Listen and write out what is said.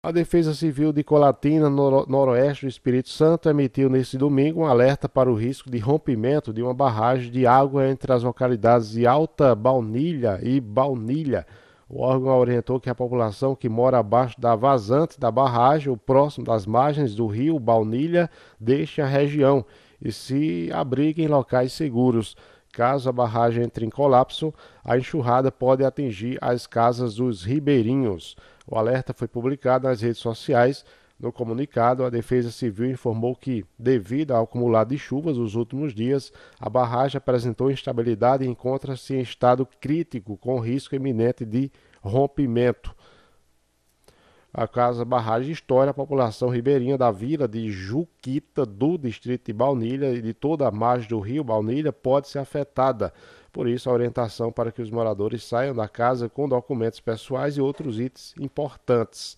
A Defesa Civil de Colatina, noroeste do Espírito Santo, emitiu neste domingo um alerta para o risco de rompimento de uma barragem de água entre as localidades de Alta Baunilha e Baunilha. O órgão orientou que a população que mora abaixo da vazante da barragem ou próximo das margens do rio Baunilha deixe a região e se abrigue em locais seguros. Caso a barragem entre em colapso, a enxurrada pode atingir as casas dos ribeirinhos. O alerta foi publicado nas redes sociais. No comunicado, a Defesa Civil informou que, devido ao acumulado de chuvas nos últimos dias, a barragem apresentou instabilidade e encontra-se em estado crítico, com risco iminente de rompimento. A casa barragem história, a população ribeirinha da vila de Juquita, do distrito de Baunilha e de toda a margem do rio Baunilha pode ser afetada. Por isso, a orientação para que os moradores saiam da casa com documentos pessoais e outros itens importantes.